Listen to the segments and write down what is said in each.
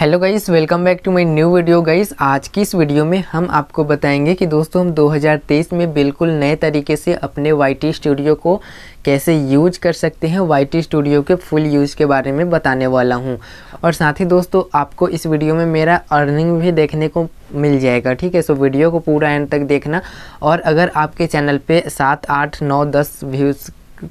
hello guys welcome back to my new video guys आज की इस वीडियो में हम आपको बताएंगे कि दोस्तों हम 2023 में बिल्कुल नए तरीके से अपने वाई स्टूडियो को कैसे यूज कर सकते हैं वाई स्टूडियो के फुल यूज के बारे में बताने वाला हूं और साथ ही दोस्तों आपको इस वीडियो में मेरा अर्निंग भी देखने को मिल जाएगा ठीक है सो वीडियो को पूरा एंड तक देखना और अगर आपके चैनल पर सात आठ नौ दस व्यूज़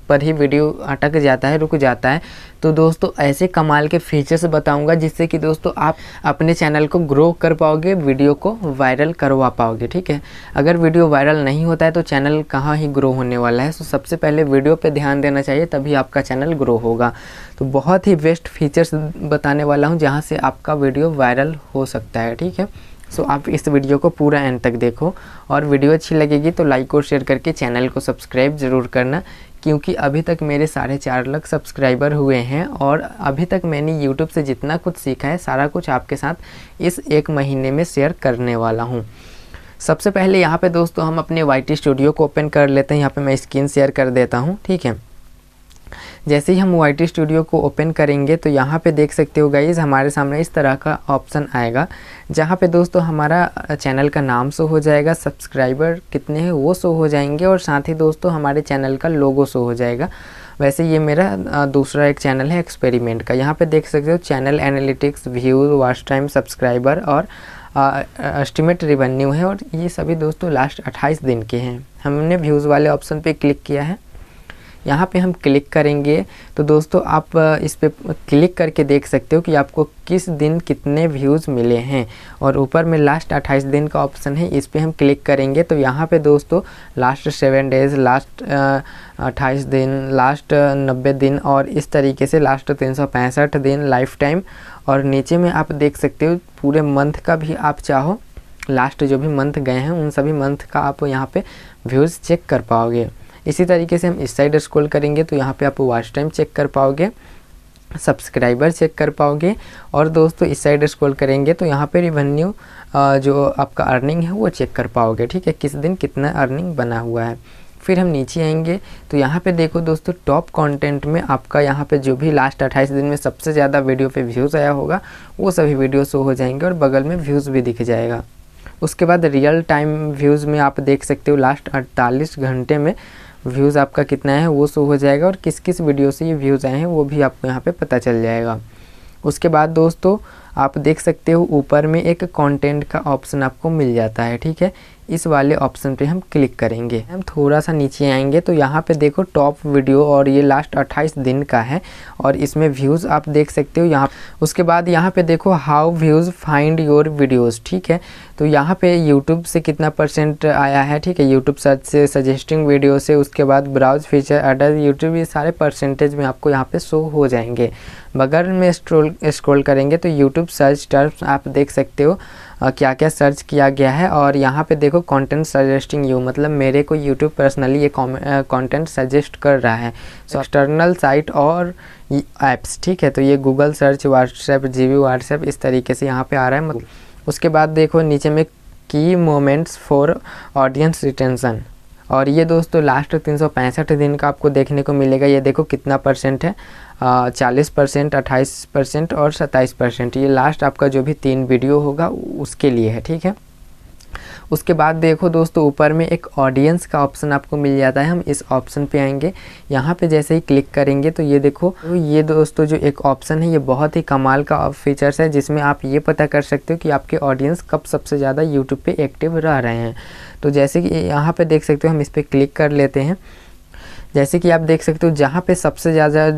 पर ही वीडियो अटक जाता है रुक जाता है तो दोस्तों ऐसे कमाल के फीचर्स बताऊंगा जिससे कि दोस्तों आप अपने चैनल को ग्रो कर पाओगे वीडियो को वायरल करवा पाओगे ठीक है अगर वीडियो वायरल नहीं होता है तो चैनल कहाँ ही ग्रो होने वाला है सो तो सबसे पहले वीडियो पे ध्यान देना चाहिए तभी आपका चैनल ग्रो होगा तो बहुत ही बेस्ट फीचर्स बताने वाला हूँ जहाँ से आपका वीडियो वायरल हो सकता है ठीक है सो so, आप इस वीडियो को पूरा एंड तक देखो और वीडियो अच्छी लगेगी तो लाइक और शेयर करके चैनल को सब्सक्राइब ज़रूर करना क्योंकि अभी तक मेरे साढ़े चार लाख सब्सक्राइबर हुए हैं और अभी तक मैंने यूट्यूब से जितना कुछ सीखा है सारा कुछ आपके साथ इस एक महीने में शेयर करने वाला हूँ सबसे पहले यहाँ पे दोस्तों हम अपने वाई स्टूडियो को ओपन कर लेते हैं यहाँ पे मैं स्क्रीन शेयर कर देता हूँ ठीक है जैसे ही हम वाई स्टूडियो को ओपन करेंगे तो यहाँ पे देख सकते हो गाइज़ हमारे सामने इस तरह का ऑप्शन आएगा जहाँ पे दोस्तों हमारा चैनल का नाम शो हो जाएगा सब्सक्राइबर कितने हैं वो शो हो जाएंगे और साथ ही दोस्तों हमारे चैनल का लोगो शो हो जाएगा वैसे ये मेरा दूसरा एक चैनल है एक्सपेरिमेंट का यहाँ पर देख सकते हो channel analytics views watch time subscriber और एस्टिमेट रिवेन्यू है और ये सभी दोस्तों लास्ट 28 दिन के हैं हमने व्यूज़ वाले ऑप्शन पे क्लिक किया है यहाँ पे हम क्लिक करेंगे तो दोस्तों आप इस पर क्लिक करके देख सकते हो कि आपको किस दिन कितने व्यूज़ मिले हैं और ऊपर में लास्ट अट्ठाईस दिन का ऑप्शन है इस पर हम क्लिक करेंगे तो यहाँ पे दोस्तों लास्ट सेवन डेज लास्ट अट्ठाईस दिन लास्ट नब्बे दिन और इस तरीके से लास्ट तीन सौ पैंसठ दिन लाइफ टाइम और नीचे में आप देख सकते हो पूरे मंथ का भी आप चाहो लास्ट जो भी मंथ गए हैं उन सभी मंथ का आप यहाँ पे व्यूज़ चेक कर पाओगे इसी तरीके से हम इस साइड स्क्रॉल करेंगे तो यहाँ पे आप वॉच टाइम चेक कर पाओगे सब्सक्राइबर चेक कर पाओगे और दोस्तों इस साइड स्क्रॉल करेंगे तो यहाँ पे रिवेन्यू जो आपका अर्निंग है वो चेक कर पाओगे ठीक है किस दिन कितना अर्निंग बना हुआ है फिर हम नीचे आएंगे तो यहाँ पे देखो दोस्तों टॉप कंटेंट में आपका यहाँ पे जो भी लास्ट 28 दिन में सबसे ज़्यादा वीडियो पे व्यूज़ आया होगा वो सभी वीडियो शो हो जाएंगे और बगल में व्यूज़ भी दिख जाएगा उसके बाद रियल टाइम व्यूज़ में आप देख सकते हो लास्ट अड़तालीस घंटे में व्यूज़ आपका कितना है वो शो हो जाएगा और किस किस वीडियो से ये व्यूज़ आए हैं वो भी आपको यहाँ पे पता चल जाएगा उसके बाद दोस्तों आप देख सकते हो ऊपर में एक कंटेंट का ऑप्शन आपको मिल जाता है ठीक है इस वाले ऑप्शन पे हम क्लिक करेंगे हम थोड़ा सा नीचे आएंगे तो यहाँ पे देखो टॉप वीडियो और ये लास्ट 28 दिन का है और इसमें व्यूज़ आप देख सकते हो यहाँ उसके बाद यहाँ पे देखो how views find your videos ठीक है तो यहाँ पे यूट्यूब से कितना परसेंट आया है ठीक है यूट्यूब सर्च से सजेस्टिंग वीडियो से उसके बाद ब्राउज फीचर अडर यूट्यूब ये सारे परसेंटेज में आपको यहाँ पे शो हो जाएंगे बगर में स्ट्रोल स्क्रोल करेंगे तो यूट्यूब सर्च टर्म्स आप देख सकते हो क्या क्या सर्च किया गया है और यहाँ पे देखो कंटेंट सजेस्टिंग यू मतलब मेरे को यूट्यूब पर्सनली ये कंटेंट सजेस्ट कर रहा है सो एक्सटर्नल साइट और ऐप्स ठीक है तो ये गूगल सर्च व्हाट्सएप जी व्हाट्सएप इस तरीके से यहाँ पे आ रहा है मतलब उसके बाद देखो नीचे में की मोमेंट्स फॉर ऑडियंस रिटेंशन और ये दोस्तों लास्ट तीन सौ पैंसठ दिन का आपको देखने को मिलेगा ये देखो कितना परसेंट है चालीस परसेंट अट्ठाईस परसेंट और सत्ताईस परसेंट ये लास्ट आपका जो भी तीन वीडियो होगा उसके लिए है ठीक है उसके बाद देखो दोस्तों ऊपर में एक ऑडियंस का ऑप्शन आपको मिल जाता है हम इस ऑप्शन पे आएंगे यहाँ पे जैसे ही क्लिक करेंगे तो ये देखो तो ये दोस्तों जो एक ऑप्शन है ये बहुत ही कमाल का फीचर्स है जिसमें आप ये पता कर सकते हो कि आपके ऑडियंस कब सबसे ज़्यादा यूट्यूब पर एक्टिव रह रहे हैं तो जैसे कि यहाँ पर देख सकते हो हम इस पर क्लिक कर लेते हैं जैसे कि आप देख सकते हो जहाँ पे सबसे ज़्यादा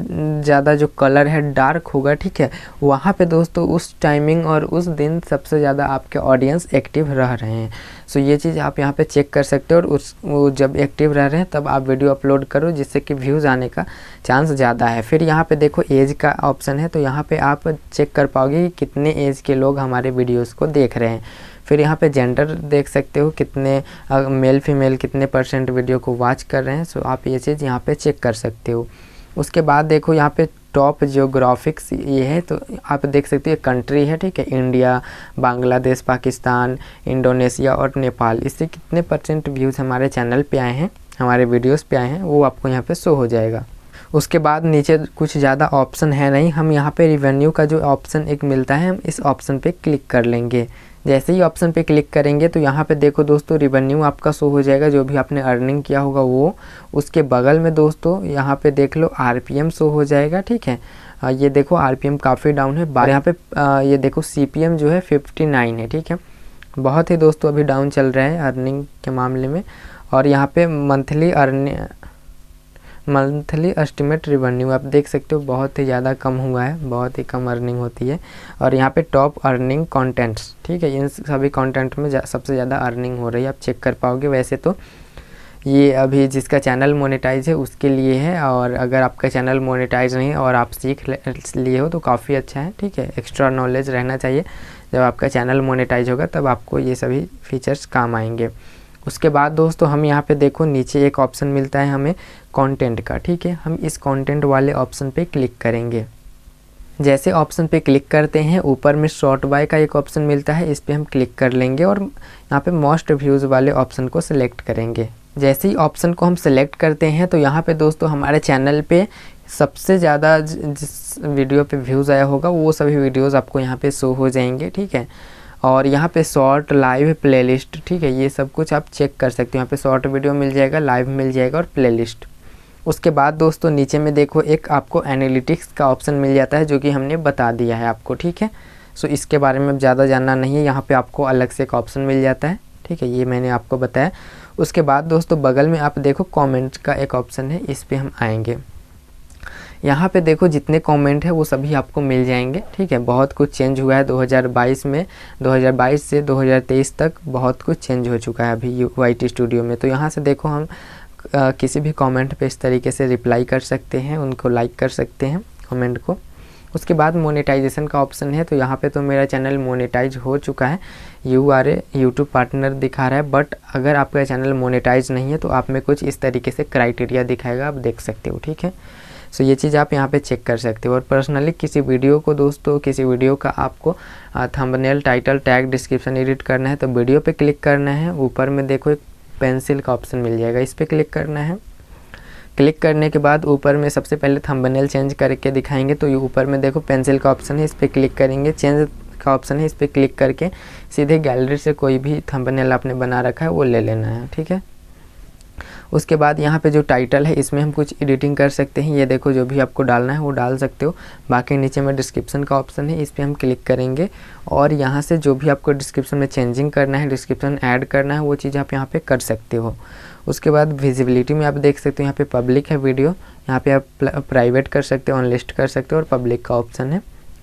ज़्यादा जो कलर है डार्क होगा ठीक है वहाँ पे दोस्तों उस टाइमिंग और उस दिन सबसे ज़्यादा आपके ऑडियंस एक्टिव रह रहे हैं सो ये चीज़ आप यहाँ पे चेक कर सकते हो और उस वो जब एक्टिव रह रहे हैं तब आप वीडियो अपलोड करो जिससे कि व्यूज़ आने का चांस ज़्यादा है फिर यहाँ पर देखो एज का ऑप्शन है तो यहाँ पर आप चेक कर पाओगे कि कितने एज के लोग हमारे वीडियोज़ को देख रहे हैं फिर यहाँ पे जेंडर देख सकते हो कितने मेल फीमेल कितने परसेंट वीडियो को वॉच कर रहे हैं सो आप ये चीज़ यहाँ पे चेक कर सकते हो उसके बाद देखो यहाँ पे टॉप जियोग्राफिक्स ये है तो आप देख सकते हो कंट्री है ठीक है इंडिया बांग्लादेश पाकिस्तान इंडोनेशिया और नेपाल इससे कितने परसेंट व्यूज़ हमारे चैनल पर आए हैं हमारे वीडियोज़ पर आए हैं वो आपको यहाँ पर शो हो जाएगा उसके बाद नीचे कुछ ज़्यादा ऑप्शन है नहीं हम यहाँ पे रिवेन्यू का जो ऑप्शन एक मिलता है हम इस ऑप्शन पे क्लिक कर लेंगे जैसे ही ऑप्शन पे क्लिक करेंगे तो यहाँ पे देखो दोस्तों रिवेन्यू आपका शो हो जाएगा जो भी आपने अर्निंग किया होगा वो उसके बगल में दोस्तों यहाँ पे देख लो आरपीएम शो हो जाएगा ठीक है ये देखो आरपीएम काफ़ी डाउन है यहाँ पे ये देखो सीपीएम जो है फिफ्टी नाइन है ठीक है बहुत ही दोस्तों अभी डाउन चल रहे हैं अर्निंग के मामले में और यहाँ पे monthly earning monthly estimate revenue आप देख सकते हो बहुत ही ज़्यादा कम हुआ है बहुत ही कम अर्निंग होती है और यहाँ पे टॉप अर्निंग कंटेंट्स ठीक है इन सभी कंटेंट में जा, सबसे ज़्यादा अर्निंग हो रही है आप चेक कर पाओगे वैसे तो ये अभी जिसका चैनल मोनेटाइज है उसके लिए है और अगर आपका चैनल मोनेटाइज नहीं और आप सीख लिए हो तो काफ़ी अच्छा है ठीक है एक्स्ट्रा नॉलेज रहना चाहिए जब आपका चैनल मोनेटाइज होगा तब आपको ये सभी फीचर्स काम आएंगे उसके बाद दोस्तों हम यहाँ पे देखो नीचे एक ऑप्शन मिलता है हमें कंटेंट का ठीक है हम इस कंटेंट वाले ऑप्शन पे क्लिक करेंगे जैसे ऑप्शन पे क्लिक करते हैं ऊपर में शॉर्ट बाय का एक ऑप्शन मिलता है इस पर हम क्लिक कर लेंगे और यहाँ पे मोस्ट व्यूज़ वाले ऑप्शन को सिलेक्ट करेंगे जैसे ही ऑप्शन को हम सिलेक्ट करते हैं तो यहाँ पे दोस्तों हमारे चैनल पे सबसे ज़्यादा जिस वीडियो पे व्यूज़ आया होगा वो सभी वीडियोज़ आपको यहाँ पे शो हो जाएंगे ठीक है और यहाँ पे शॉर्ट लाइव प्लेलिस्ट ठीक है ये सब कुछ आप चेक कर सकते हो यहाँ पे शॉर्ट वीडियो मिल जाएगा लाइव मिल जाएगा और प्लेलिस्ट उसके बाद दोस्तों नीचे में देखो एक आपको एनालिटिक्स का ऑप्शन मिल जाता है जो कि हमने बता दिया है आपको ठीक है सो इसके बारे में ज़्यादा जानना नहीं है यहाँ पर आपको अलग से एक ऑप्शन मिल जाता है ठीक है ये मैंने आपको बताया उसके बाद दोस्तों बगल में आप देखो कॉमेंट का एक ऑप्शन है इस पर हम आएँगे यहाँ पे देखो जितने कमेंट है वो सभी आपको मिल जाएंगे ठीक है बहुत कुछ चेंज हुआ है 2022 में 2022 से 2023 तक बहुत कुछ चेंज हो चुका है अभी वाई स्टूडियो में तो यहाँ से देखो हम आ, किसी भी कमेंट पे इस तरीके से रिप्लाई कर सकते हैं उनको लाइक कर सकते हैं कमेंट को उसके बाद मोनेटाइजेशन का ऑप्शन है तो यहाँ पे तो मेरा चैनल मोनेटाइज हो चुका है you are a YouTube partner दिखा रहा है बट अगर आपका चैनल मोनेटाइज नहीं है तो आप में कुछ इस तरीके से क्राइटेरिया दिखाएगा आप देख सकते हो ठीक है सो ये चीज़ आप यहाँ पे चेक कर सकते हो और पर्सनली किसी वीडियो को दोस्तों किसी वीडियो का आपको thumbnail title tag description edit करना है तो वीडियो पे क्लिक करना है ऊपर में देखो एक पेंसिल का ऑप्शन मिल जाएगा इस पर क्लिक करना है क्लिक करने के बाद ऊपर में सबसे पहले थंबनेल चेंज करके दिखाएंगे तो ये ऊपर में देखो पेंसिल का ऑप्शन है इस पर क्लिक करेंगे चेंज का ऑप्शन है इस पर क्लिक करके सीधे गैलरी से कोई भी थंबनेल आपने बना रखा है वो ले लेना है ठीक है उसके बाद यहाँ पे जो टाइटल है इसमें हम कुछ एडिटिंग कर सकते हैं ये देखो जो भी आपको डालना है वो डाल सकते हो बाकी नीचे में डिस्क्रिप्शन का ऑप्शन है इस पर हम क्लिक करेंगे और यहाँ से जो भी आपको डिस्क्रिप्शन में चेंजिंग करना है डिस्क्रिप्शन ऐड करना है वो चीज़ आप यहाँ पर कर सकते हो उसके बाद विजिबिलिटी में आप देख सकते हो यहाँ पर पब्लिक है वीडियो यहाँ पर आप प्राइवेट कर सकते हो अनलिस्ट कर सकते हो और पब्लिक का ऑप्शन है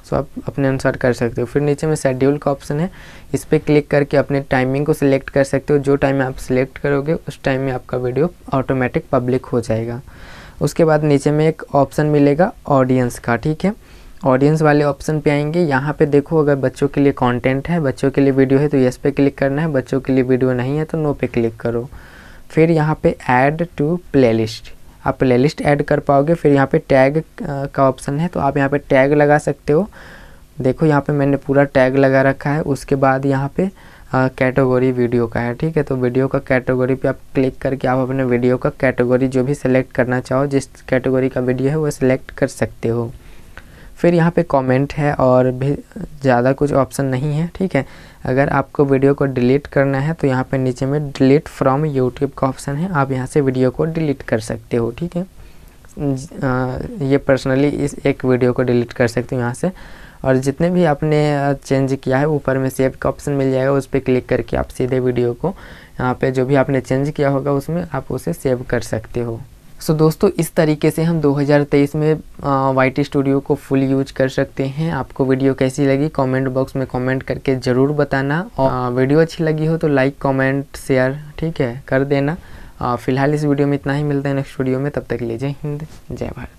सो तो आप अपने अनुसार कर सकते हो फिर नीचे में शेड्यूल का ऑप्शन है इस पर क्लिक करके अपने टाइमिंग को सिलेक्ट कर सकते हो जो टाइम आप सिलेक्ट करोगे उस टाइम में आपका वीडियो ऑटोमेटिक पब्लिक हो जाएगा उसके बाद नीचे में एक ऑप्शन मिलेगा ऑडियंस का ठीक है ऑडियंस वाले ऑप्शन पे आएंगे यहाँ पे देखो अगर बच्चों के लिए कंटेंट है बच्चों के लिए वीडियो है तो यस पे क्लिक करना है बच्चों के लिए वीडियो नहीं है तो नो पे क्लिक करो फिर यहाँ पे ऐड टू प्लेलिस्ट आप प्ले लिस्ट ऐड कर पाओगे फिर यहाँ पे टैग का ऑप्शन है तो आप यहाँ पे टैग लगा सकते हो देखो यहाँ पे मैंने पूरा टैग लगा रखा है उसके बाद यहाँ पे कैटेगोरी वीडियो का है ठीक है तो वीडियो का कैटेगोरी पे आप क्लिक करके आप अपने वीडियो का कैटेगोरी जो भी सिलेक्ट करना चाहो जिस कैटेगरी का वीडियो है वो सिलेक्ट कर सकते हो फिर यहाँ पे कमेंट है और भी ज़्यादा कुछ ऑप्शन नहीं है ठीक है अगर आपको वीडियो को डिलीट करना है तो यहाँ पे नीचे में डिलीट फ्रॉम यूट्यूब का ऑप्शन है आप यहाँ से वीडियो को डिलीट कर सकते हो ठीक है ये पर्सनली इस एक वीडियो को डिलीट कर सकते हो यहाँ से और जितने भी आपने चेंज किया है ऊपर में सेव का ऑप्शन मिल जाएगा उस पर क्लिक करके आप सीधे वीडियो को यहाँ पे जो भी आपने चेंज किया होगा उसमें आप उसे सेव कर सकते हो सो so, दोस्तों इस तरीके से हम 2023 में वाई स्टूडियो को फुल यूज कर सकते हैं आपको वीडियो कैसी लगी कमेंट बॉक्स में कमेंट करके ज़रूर बताना और आ, वीडियो अच्छी लगी हो तो लाइक कमेंट शेयर ठीक है कर देना फ़िलहाल इस वीडियो में इतना ही मिलता है नेक्स्ट वीडियो में तब तक लीजिए हिंद जय भारत